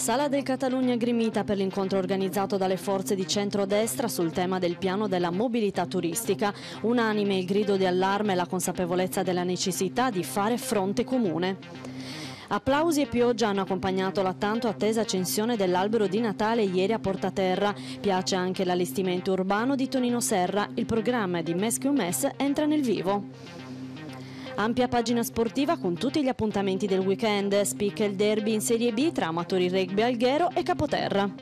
Sala del Catalogna grimita per l'incontro organizzato dalle forze di centrodestra sul tema del piano della mobilità turistica. Unanime il grido di allarme e la consapevolezza della necessità di fare fronte comune. Applausi e pioggia hanno accompagnato la tanto attesa accensione dell'albero di Natale ieri a Portaterra. Piace anche l'allestimento urbano di Tonino Serra. Il programma di Mescue Mess entra nel vivo. Ampia pagina sportiva con tutti gli appuntamenti del weekend, spicca il derby in Serie B tra Amatori Rugby Alghero e Capoterra.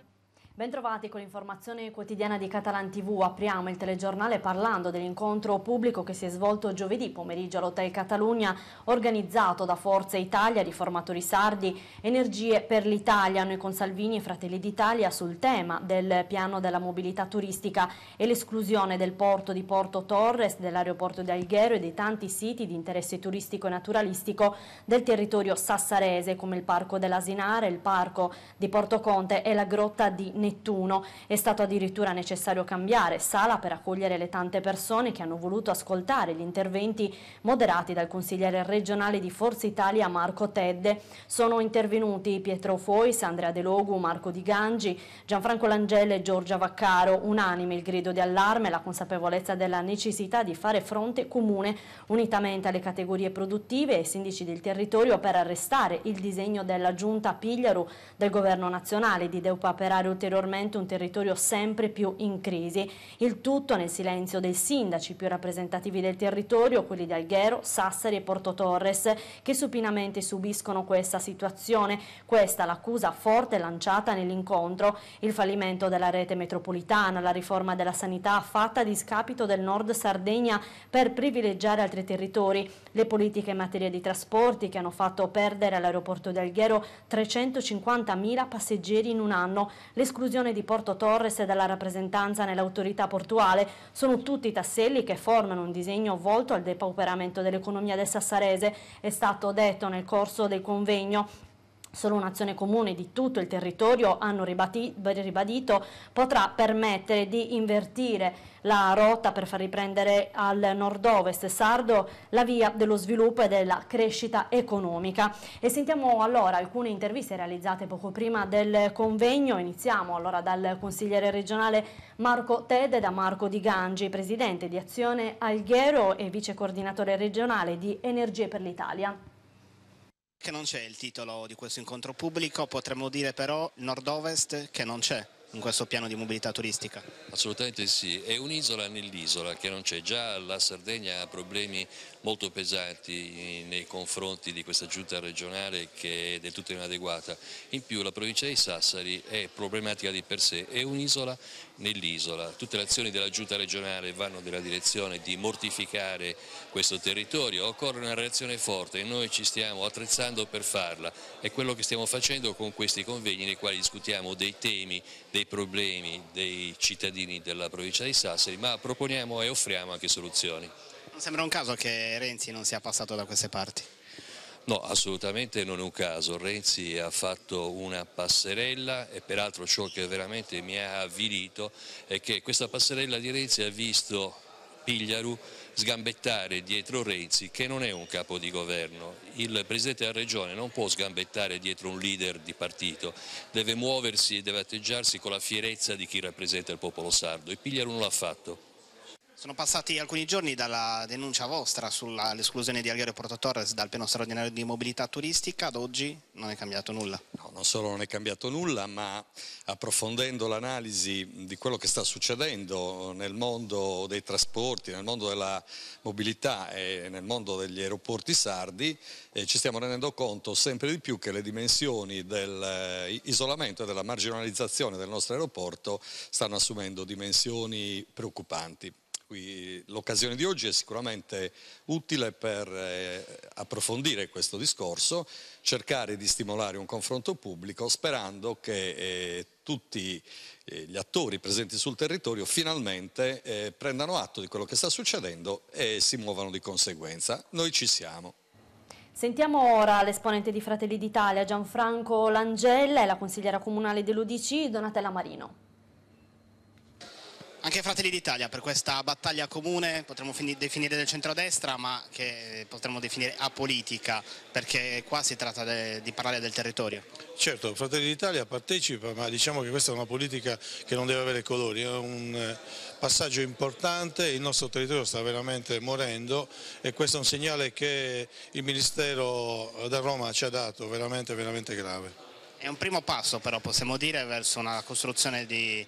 Bentrovati con l'informazione quotidiana di Catalan TV. Apriamo il telegiornale parlando dell'incontro pubblico che si è svolto giovedì pomeriggio all'Hotel Catalogna, organizzato da Forza Italia, Riformatori Sardi, Energie per l'Italia, noi con Salvini e Fratelli d'Italia sul tema del piano della mobilità turistica e l'esclusione del porto di Porto Torres, dell'aeroporto di Alghero e dei tanti siti di interesse turistico e naturalistico del territorio sassarese come il Parco dell'Asinare, il Parco di Porto Conte e la Grotta di Nerino Nettuno. È stato addirittura necessario cambiare sala per accogliere le tante persone che hanno voluto ascoltare gli interventi moderati dal consigliere regionale di Forza Italia Marco Tedde. Sono intervenuti Pietro Fois, Andrea De Logu, Marco Di Gangi, Gianfranco Langelle e Giorgia Vaccaro. Unanime il grido di allarme e la consapevolezza della necessità di fare fronte comune unitamente alle categorie produttive e ai sindaci del territorio per arrestare il disegno della giunta Pigliaru del governo nazionale di deupaperare ulteriormente ulteriormente un territorio sempre più in crisi. Il tutto nel silenzio dei sindaci più rappresentativi del territorio, quelli di Alghero, Sassari e Porto Torres, che supinamente subiscono questa situazione. Questa l'accusa forte lanciata nell'incontro. Il fallimento della rete metropolitana, la riforma della sanità fatta a discapito del nord Sardegna per privilegiare altri territori, le politiche in materia di trasporti che hanno fatto perdere all'aeroporto di Alghero 350.000 passeggeri in un anno, l'esclusione l'esclusione di Porto Torres e della rappresentanza nell'autorità portuale sono tutti tasselli che formano un disegno volto al depauperamento dell'economia del Sassarese, è stato detto nel corso del convegno solo un'azione comune di tutto il territorio, hanno ribadito, potrà permettere di invertire la rotta per far riprendere al nord-ovest sardo la via dello sviluppo e della crescita economica. E sentiamo allora alcune interviste realizzate poco prima del convegno. Iniziamo allora dal consigliere regionale Marco Tede da Marco Di Gangi, presidente di Azione Alghero e vice coordinatore regionale di Energie per l'Italia. Che non c'è il titolo di questo incontro pubblico, potremmo dire però nord-ovest che non c'è in questo piano di mobilità turistica? Assolutamente sì, è un'isola nell'isola che non c'è, già la Sardegna ha problemi molto pesanti nei confronti di questa giunta regionale che è del tutto inadeguata. In più la provincia di Sassari è problematica di per sé, è un'isola nell'isola. Tutte le azioni della giunta regionale vanno nella direzione di mortificare questo territorio, occorre una reazione forte e noi ci stiamo attrezzando per farla. È quello che stiamo facendo con questi convegni nei quali discutiamo dei temi, dei problemi dei cittadini della provincia di Sassari, ma proponiamo e offriamo anche soluzioni. Non sembra un caso che Renzi non sia passato da queste parti? No, assolutamente non è un caso. Renzi ha fatto una passerella e peraltro ciò che veramente mi ha avvilito è che questa passerella di Renzi ha visto Pigliaru sgambettare dietro Renzi che non è un capo di governo. Il Presidente della Regione non può sgambettare dietro un leader di partito, deve muoversi e deve atteggiarsi con la fierezza di chi rappresenta il popolo sardo e Pigliaru non l'ha fatto. Sono passati alcuni giorni dalla denuncia vostra sull'esclusione di Alghero e Porto Torres dal piano straordinario di mobilità turistica, ad oggi non è cambiato nulla. No, non solo non è cambiato nulla, ma approfondendo l'analisi di quello che sta succedendo nel mondo dei trasporti, nel mondo della mobilità e nel mondo degli aeroporti sardi, eh, ci stiamo rendendo conto sempre di più che le dimensioni dell'isolamento eh, e della marginalizzazione del nostro aeroporto stanno assumendo dimensioni preoccupanti. L'occasione di oggi è sicuramente utile per eh, approfondire questo discorso, cercare di stimolare un confronto pubblico sperando che eh, tutti eh, gli attori presenti sul territorio finalmente prendano atto di quello che sta succedendo e si muovano di conseguenza. Noi ci siamo. Sentiamo ora l'esponente di Fratelli d'Italia, Gianfranco Langella e la consigliera comunale dell'Udc, Donatella Marino. Anche Fratelli d'Italia per questa battaglia comune, potremmo definire del centrodestra, ma che potremmo definire apolitica, perché qua si tratta de, di parlare del territorio. Certo, Fratelli d'Italia partecipa, ma diciamo che questa è una politica che non deve avere colori, è un eh, passaggio importante, il nostro territorio sta veramente morendo e questo è un segnale che il Ministero da Roma ci ha dato, veramente, veramente grave. È un primo passo però possiamo dire verso una costruzione di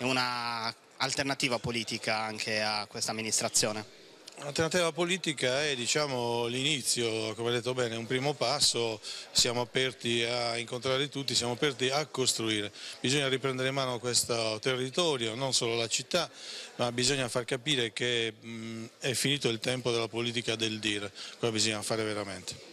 una alternativa politica anche a questa amministrazione? L'alternativa politica è diciamo, l'inizio, come ha detto bene, un primo passo, siamo aperti a incontrare tutti, siamo aperti a costruire. Bisogna riprendere in mano questo territorio, non solo la città, ma bisogna far capire che mh, è finito il tempo della politica del dire, cosa bisogna fare veramente.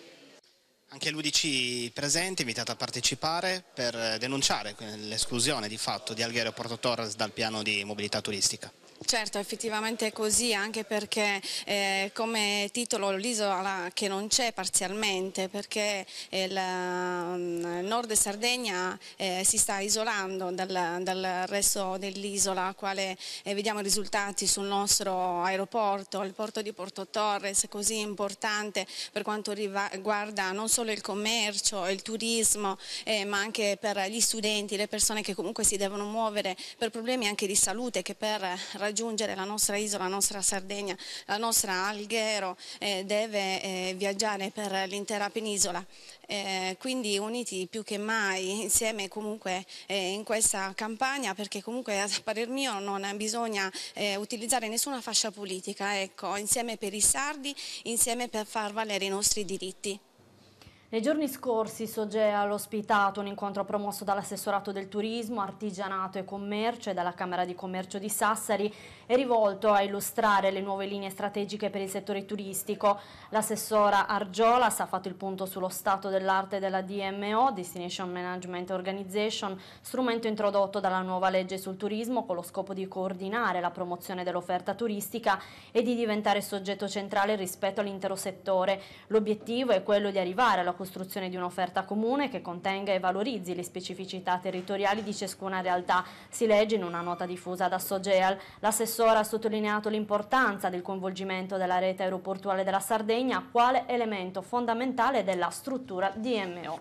Anche l'UDC presente, invitato a partecipare per denunciare l'esclusione di fatto di Alghero Porto Torres dal piano di mobilità turistica. Certo, effettivamente è così, anche perché eh, come titolo l'isola che non c'è parzialmente, perché il eh, mm, nord Sardegna eh, si sta isolando dal, dal resto dell'isola, quale eh, vediamo i risultati sul nostro aeroporto, il porto di Porto Torres, così importante per quanto riguarda non solo il commercio, il turismo, eh, ma anche per gli studenti, le persone che comunque si devono muovere per problemi anche di salute che per raggiungere raggiungere la nostra isola, la nostra Sardegna, la nostra Alghero, eh, deve eh, viaggiare per l'intera penisola. Eh, quindi uniti più che mai insieme comunque eh, in questa campagna perché comunque a parer mio non bisogna eh, utilizzare nessuna fascia politica, ecco, insieme per i sardi, insieme per far valere i nostri diritti. Nei giorni scorsi Sogea ha ospitato un incontro promosso dall'assessorato del turismo, artigianato e commercio e dalla Camera di Commercio di Sassari e rivolto a illustrare le nuove linee strategiche per il settore turistico. L'assessora Argiolas ha fatto il punto sullo stato dell'arte della DMO, Destination Management Organization, strumento introdotto dalla nuova legge sul turismo con lo scopo di coordinare la promozione dell'offerta turistica e di diventare soggetto centrale rispetto all'intero settore. L'obiettivo è quello di arrivare alla costruzione di un'offerta comune che contenga e valorizzi le specificità territoriali di ciascuna realtà, si legge in una nota diffusa da Sogeal. L'assessore ha sottolineato l'importanza del coinvolgimento della rete aeroportuale della Sardegna quale elemento fondamentale della struttura DMO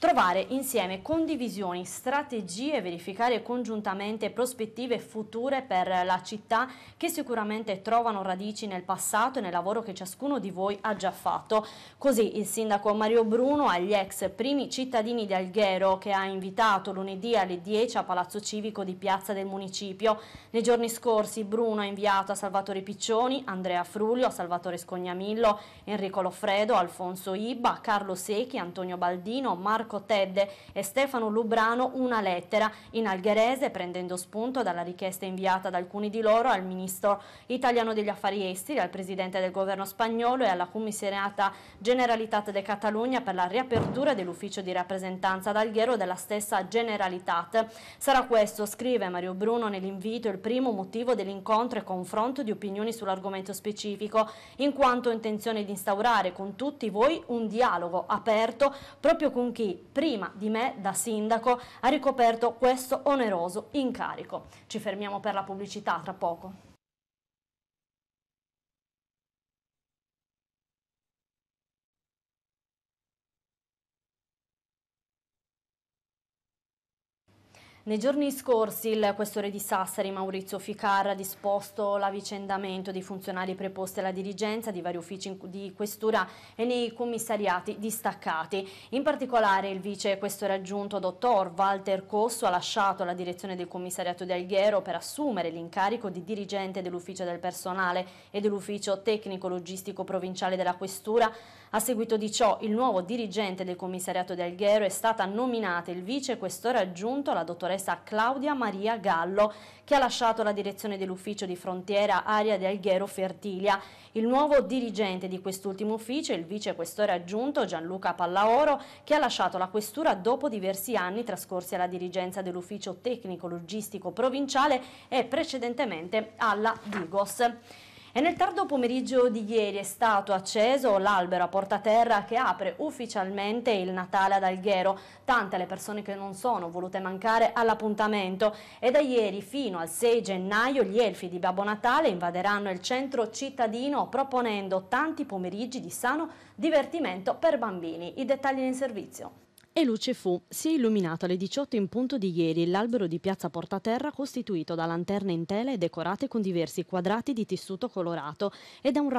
trovare insieme condivisioni, strategie, verificare congiuntamente prospettive future per la città che sicuramente trovano radici nel passato e nel lavoro che ciascuno di voi ha già fatto. Così il sindaco Mario Bruno agli ex primi cittadini di Alghero che ha invitato lunedì alle 10 a Palazzo Civico di Piazza del Municipio. Nei giorni scorsi Bruno ha inviato a Salvatore Piccioni, Andrea Fruglio, a Salvatore Scognamillo, Enrico Loffredo, Alfonso Ibba, Carlo Secchi, Antonio Baldino, Marco Marco Tedde e Stefano Lubrano una lettera in algherese prendendo spunto dalla richiesta inviata da alcuni di loro al ministro italiano degli affari esteri, al presidente del governo spagnolo e alla commissariata Generalitat de Catalunya per la riapertura dell'ufficio di rappresentanza ad Alghero della stessa Generalitat. Sarà questo, scrive Mario Bruno nell'invito, il primo motivo dell'incontro e confronto di opinioni sull'argomento specifico, in quanto ho intenzione di instaurare con tutti voi un dialogo aperto proprio con chi prima di me da sindaco ha ricoperto questo oneroso incarico. Ci fermiamo per la pubblicità tra poco. Nei giorni scorsi il questore di Sassari Maurizio Ficarra ha disposto l'avvicendamento di funzionari preposti alla dirigenza di vari uffici di questura e nei commissariati distaccati. In particolare il vice questore aggiunto dottor Walter Cosso ha lasciato la direzione del commissariato di Alghero per assumere l'incarico di dirigente dell'ufficio del personale e dell'ufficio tecnico-logistico provinciale della questura. A seguito di ciò il nuovo dirigente del commissariato di Alghero è stata nominata il vice questore aggiunto la dottoressa dottoressa Claudia Maria Gallo, che ha lasciato la direzione dell'ufficio di frontiera Aria di Alghero Fertilia. Il nuovo dirigente di quest'ultimo ufficio è il vicequestore aggiunto Gianluca Pallaoro, che ha lasciato la questura dopo diversi anni trascorsi alla dirigenza dell'ufficio tecnico-logistico provinciale e precedentemente alla Digos. E nel tardo pomeriggio di ieri è stato acceso l'albero a porta terra che apre ufficialmente il Natale ad Alghero. Tante le persone che non sono volute mancare all'appuntamento. E da ieri fino al 6 gennaio gli elfi di Babbo Natale invaderanno il centro cittadino proponendo tanti pomeriggi di sano divertimento per bambini. I dettagli in servizio. E luce fu. Si è illuminato alle 18 in punto di ieri l'albero di piazza Portaterra costituito da lanterne in tela e decorate con diversi quadrati di tessuto colorato e da un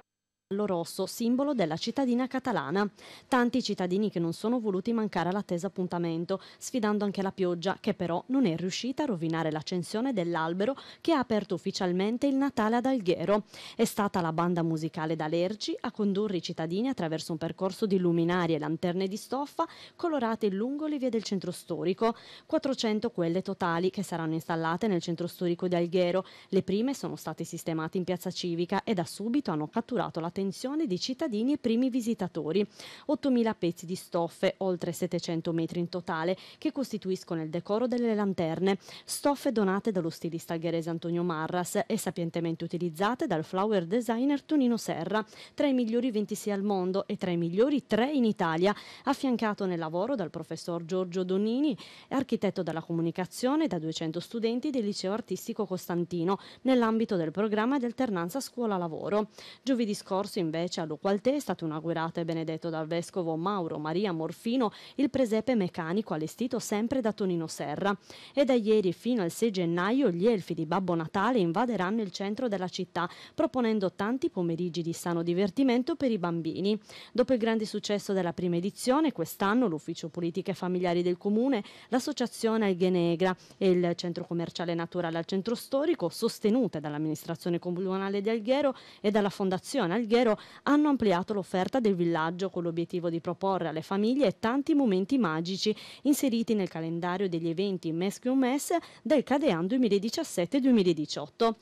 rosso, simbolo della cittadina catalana. Tanti cittadini che non sono voluti mancare all'atteso appuntamento, sfidando anche la pioggia, che però non è riuscita a rovinare l'accensione dell'albero che ha aperto ufficialmente il Natale ad Alghero. È stata la banda musicale d'Alerci a condurre i cittadini attraverso un percorso di luminarie e lanterne di stoffa colorate lungo le vie del centro storico, 400 quelle totali che saranno installate nel centro storico di Alghero. Le prime sono state sistemate in piazza civica e da subito hanno catturato l'attenzione all'attenzione dei cittadini e primi visitatori. 8.000 pezzi di stoffe, oltre 700 metri in totale, che costituiscono il decoro delle lanterne. Stoffe donate dallo stilista algherese Antonio Marras e sapientemente utilizzate dal flower designer Tonino Serra, tra i migliori 26 al mondo e tra i migliori 3 in Italia, affiancato nel lavoro dal professor Giorgio Donini, architetto della comunicazione da 200 studenti del liceo artistico Costantino, nell'ambito del programma di alternanza scuola-lavoro. Giovedì scorso scorso invece a Loqualte è stato inaugurato e benedetto dal vescovo Mauro Maria Morfino il presepe meccanico allestito sempre da Tonino Serra. E da ieri fino al 6 gennaio gli elfi di Babbo Natale invaderanno il centro della città proponendo tanti pomeriggi di sano divertimento per i bambini. Dopo il grande successo della prima edizione, quest'anno l'Ufficio Politiche Familiari del Comune, l'Associazione Alghenegra e il Centro Commerciale Naturale al Centro Storico, sostenute dall'amministrazione comunale di Alghero e dalla Fondazione Alghero, Ministero hanno ampliato l'offerta del villaggio con l'obiettivo di proporre alle famiglie tanti momenti magici inseriti nel calendario degli eventi Meschium Mess del Cadean 2017-2018.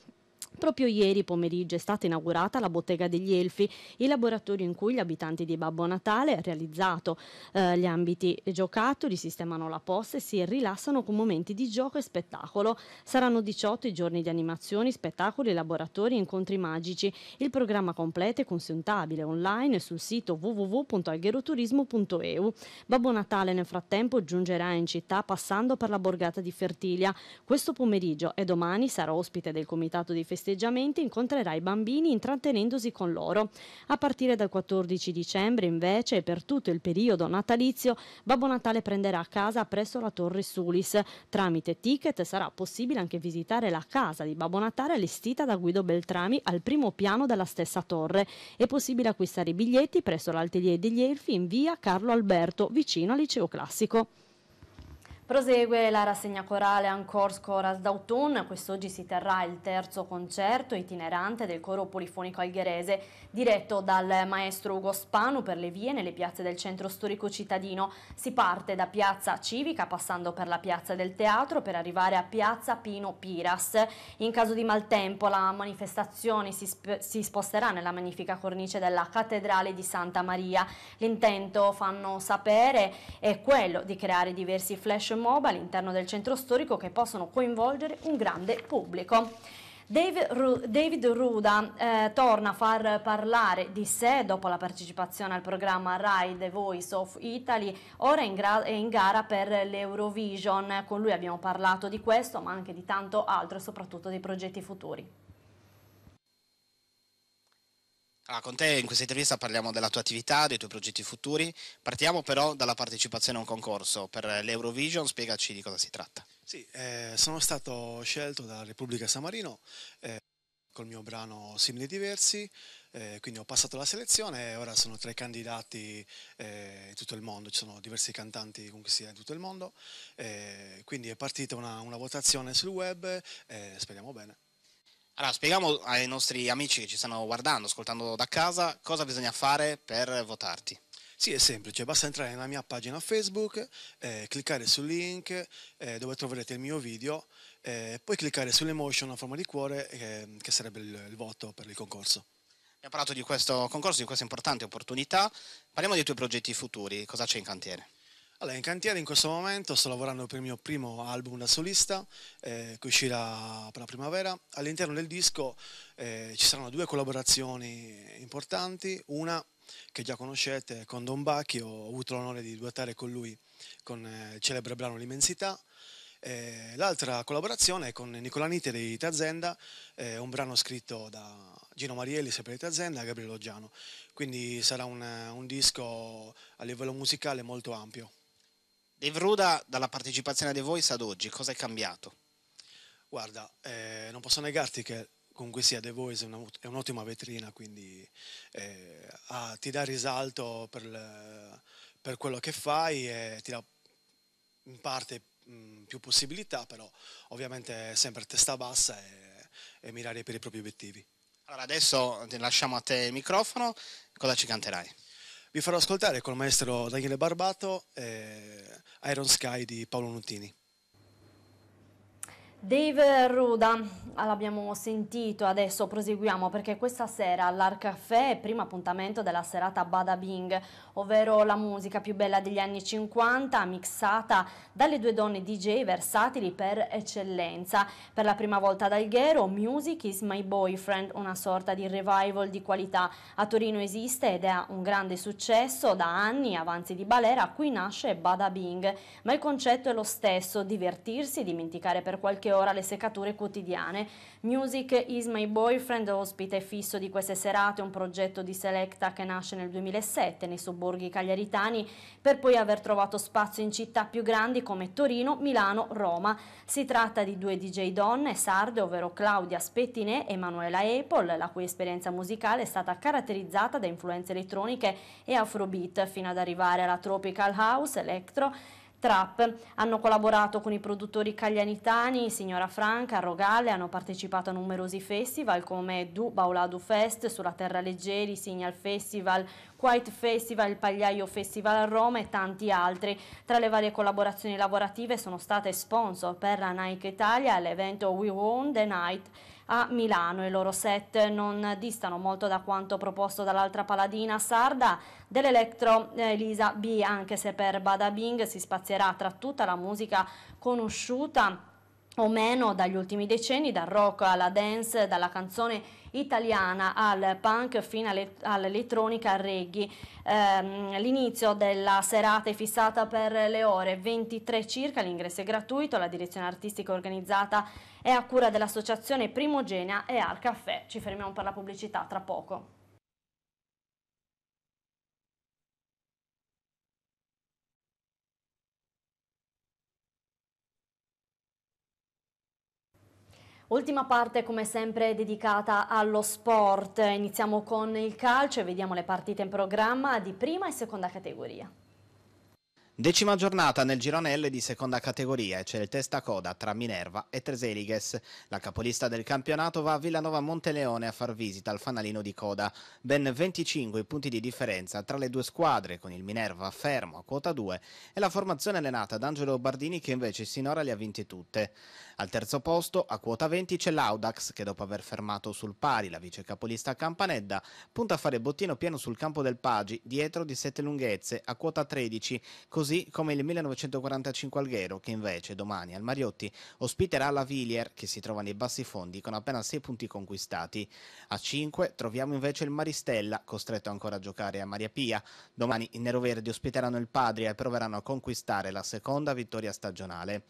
Proprio ieri pomeriggio è stata inaugurata la Bottega degli Elfi, il laboratorio in cui gli abitanti di Babbo Natale hanno realizzato eh, gli ambiti giocattoli, sistemano la posta e si rilassano con momenti di gioco e spettacolo. Saranno 18 i giorni di animazioni, spettacoli, laboratori e incontri magici. Il programma completo è consultabile online sul sito www.algheroturismo.eu. Babbo Natale nel frattempo giungerà in città passando per la borgata di Fertilia. Questo pomeriggio e domani sarà ospite del comitato di festività festeggiamenti incontrerà i bambini intrattenendosi con loro. A partire dal 14 dicembre, invece, e per tutto il periodo natalizio, Babbo Natale prenderà a casa presso la Torre Sulis. Tramite ticket sarà possibile anche visitare la casa di Babbo Natale allestita da Guido Beltrami al primo piano della stessa torre. È possibile acquistare i biglietti presso l'Altelier degli Elfi in via Carlo Alberto, vicino al liceo classico. Prosegue la rassegna corale Ancors Coras d'Autun, quest'oggi si terrà il terzo concerto itinerante del coro polifonico algherese, diretto dal maestro Ugo Spanu per le vie nelle piazze del centro storico cittadino. Si parte da piazza Civica, passando per la piazza del teatro, per arrivare a piazza Pino Piras. In caso di maltempo la manifestazione si, si sposterà nella magnifica cornice della cattedrale di Santa Maria. L'intento, fanno sapere, è quello di creare diversi flash MOBA all'interno del centro storico che possono coinvolgere un grande pubblico. David Ruda eh, torna a far parlare di sé dopo la partecipazione al programma Rai The Voice of Italy, ora in è in gara per l'Eurovision. Con lui abbiamo parlato di questo, ma anche di tanto altro e soprattutto dei progetti futuri. Ah, con te in questa intervista parliamo della tua attività, dei tuoi progetti futuri. Partiamo però dalla partecipazione a un concorso per l'Eurovision, spiegaci di cosa si tratta. Sì, eh, sono stato scelto dalla Repubblica San Marino eh, col mio brano Simili Diversi, eh, quindi ho passato la selezione e ora sono tra i candidati eh, in tutto il mondo, ci sono diversi cantanti con cui in tutto il mondo, eh, quindi è partita una, una votazione sul web e eh, speriamo bene. Allora, spieghiamo ai nostri amici che ci stanno guardando, ascoltando da casa, cosa bisogna fare per votarti. Sì, è semplice, basta entrare nella mia pagina Facebook, eh, cliccare sul link eh, dove troverete il mio video, eh, poi cliccare sull'emotion a forma di cuore eh, che sarebbe il, il voto per il concorso. Abbiamo parlato di questo concorso, di questa importante opportunità, parliamo dei tuoi progetti futuri, cosa c'è in cantiere? Allora, in cantiere in questo momento sto lavorando per il mio primo album da solista eh, che uscirà per la primavera. All'interno del disco eh, ci saranno due collaborazioni importanti, una che già conoscete con Don Bacchi, ho avuto l'onore di duettare con lui con eh, il celebre brano L'immensità. Eh, l'altra collaborazione è con Nicola Nite di Tazenda, eh, un brano scritto da Gino Marielli, sempre di Tazenda, e Gabriele Giano. Quindi sarà un, un disco a livello musicale molto ampio. Dave Ruda, dalla partecipazione The Voice ad oggi, cosa è cambiato? Guarda, eh, non posso negarti che comunque sia The Voice è, una, è un'ottima vetrina, quindi eh, ah, ti dà risalto per, le, per, quello che fai e ti dà in parte mh, mm, più possibilità, però ovviamente sempre testa bassa e, e mirare per i propri obiettivi. Allora adesso lasciamo a te il microfono, cosa ci canterai? vi farò ascoltare col maestro Daniele Barbato eh, Iron Sky di Paolo Nutini. Dave Ruda, ah, l'abbiamo sentito, adesso proseguiamo perché questa sera all'Arcaffè è primo appuntamento della serata Bada Bing, ovvero la musica più bella degli anni 50 mixata dalle due donne DJ versatili per eccellenza. Per la prima volta ad Alghero, Music is my boyfriend, una sorta di revival di qualità. A Torino esiste ed è un grande successo, da anni avanzi di Balera, qui nasce Bada Bing, ma il concetto è lo stesso, divertirsi, e dimenticare per qualche anche ora le seccature quotidiane. Music is my boyfriend, ospite fisso di queste serate, un progetto di Selecta che nasce nel 2007 nei sobborghi cagliaritani per poi aver trovato spazio in città più grandi come Torino, Milano, Roma. Si tratta di due DJ donne sarde, ovvero Claudia Spettinè e Manuela Apple, la cui esperienza musicale è stata caratterizzata da influenze elettroniche e afrobeat fino ad arrivare alla tropical house, electro Trap hanno collaborato con i produttori caglianitani Signora Franca, Rogale, hanno partecipato a numerosi festival come Du Bauladu Fest, Sulla Terra Leggeri, Signal Festival, White Festival, Pagliaio Festival a Roma e tanti altri. Tra le varie collaborazioni lavorative sono state sponsor per la Nike Italia all'evento We Won the Night a Milano. I loro set non distano molto da quanto proposto dall'altra paladina sarda dell'Electro eh, Elisa B, anche se per Bada Bing si spazierà tra tutta la musica conosciuta o meno dagli ultimi decenni, dal rock alla dance, dalla canzone italiana al punk fino all'elettronica al reggae. Ehm, l'inizio della serata è fissata per le ore 23 circa, l'ingresso è gratuito, la direzione artistica organizzata è a cura dell'associazione Primogenea e al caffè. Ci fermiamo per la pubblicità tra poco. Ultima parte come sempre dedicata allo sport. Iniziamo con il calcio e vediamo le partite in programma di prima e seconda categoria. Decima giornata nel girone L di seconda categoria e c'è il testa coda tra Minerva e Treselighes. La capolista del campionato va a Villanova Monteleone a far visita al fanalino di coda. Ben 25 i punti di differenza tra le due squadre, con il Minerva fermo a quota 2 e la formazione allenata da Angelo Bardini che invece sinora le ha vinte tutte. Al terzo posto, a quota 20, c'è l'Audax che dopo aver fermato sul pari la vice capolista Campanedda punta a fare bottino pieno sul campo del Pagi, dietro di 7 lunghezze, a quota 13, così Così come il 1945 Alghero, che invece domani al Mariotti ospiterà la Villier, che si trova nei bassi fondi con appena 6 punti conquistati. A 5 troviamo invece il Maristella, costretto ancora a giocare a Maria Pia. Domani i neroverdi ospiteranno il Padria e proveranno a conquistare la seconda vittoria stagionale.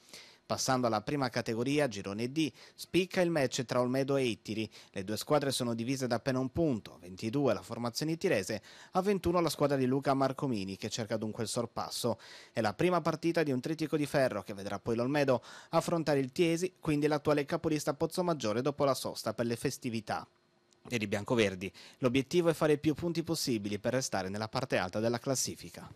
Passando alla prima categoria, girone D, spicca il match tra Olmedo e Ittiri. Le due squadre sono divise da appena un punto, 22 la formazione ittirese, a 21 la squadra di Luca Marcomini che cerca dunque il sorpasso. È la prima partita di un tritico di ferro che vedrà poi l'Olmedo affrontare il Tiesi, quindi l'attuale capolista Pozzo Maggiore dopo la sosta per le festività per i biancoverdi. L'obiettivo è fare più punti possibili per restare nella parte alta della classifica.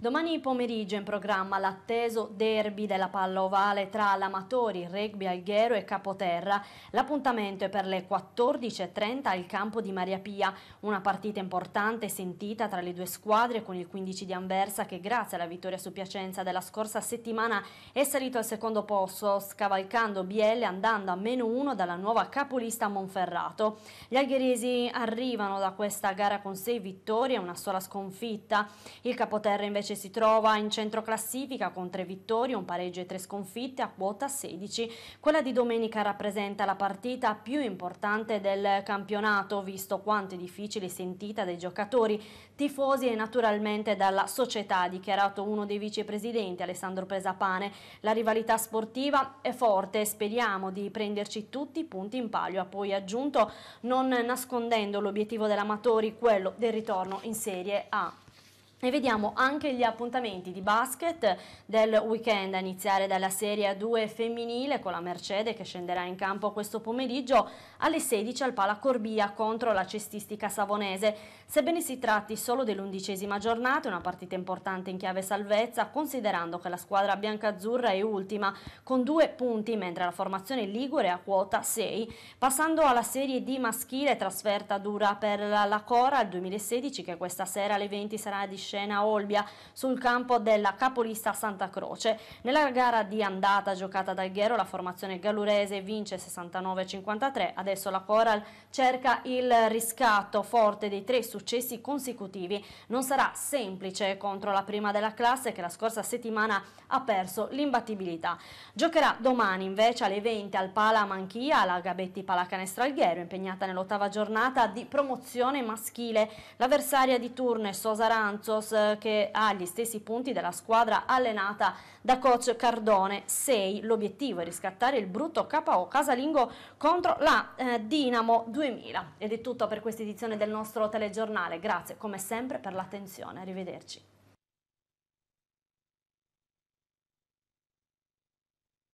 Domani pomeriggio in programma l'atteso derby della palla ovale tra l'Amatori, Rugby Alghero e Capoterra. L'appuntamento è per le 14.30 al campo di Maria Pia, una partita importante sentita tra le due squadre con il 15 di Anversa che grazie alla vittoria su Piacenza della scorsa settimana è salito al secondo posto scavalcando Bielle andando a meno uno dalla nuova capolista Monferrato. Gli algheresi arrivano da questa gara con 6 vittorie e una sola sconfitta. Il Capoterra invece invece si trova in centro classifica con tre vittorie, un pareggio e tre sconfitte a quota 16. Quella di domenica rappresenta la partita più importante del campionato, visto quanto è difficile sentita dai giocatori, tifosi e naturalmente dalla società, ha dichiarato uno dei vicepresidenti Alessandro Presapane. La rivalità sportiva è forte, speriamo di prenderci tutti i punti in palio, ha poi aggiunto non nascondendo l'obiettivo dell'Amatori, quello del ritorno in Serie A. E vediamo anche gli appuntamenti di basket del weekend, a iniziare dalla Serie 2 femminile con la Mercedes che scenderà in campo questo pomeriggio alle 16 al Pala Corbia contro la cestistica savonese. Sebbene si tratti solo dell'undicesima giornata, una partita importante in chiave salvezza, considerando che la squadra biancazzurra è ultima con due punti, mentre la formazione Ligure è a quota 6. Passando alla Serie D maschile, trasferta dura per la Cora al 2016 che questa sera alle 20 sarà di scena Olbia sul campo della capolista Santa Croce. Nella gara di andata giocata dal Ghero la formazione gallurese vince 69-53, adesso la Coral cerca il riscatto forte dei tre successi consecutivi. Non sarà semplice contro la prima della classe che la scorsa settimana ha perso l'imbattibilità. Giocherà domani invece alle 20 al Pala Manchia la Gabetti Palacanestra Alghero impegnata nell'ottava giornata di promozione maschile. L'avversaria di turno è Sosa Ranzo Santos eh, che ha gli stessi punti della squadra allenata da coach Cardone, 6. L'obiettivo è riscattare il brutto KO casalingo contro la eh, Dinamo 2000. Ed è tutto per questa edizione del nostro telegiornale. Grazie come sempre per l'attenzione. Arrivederci.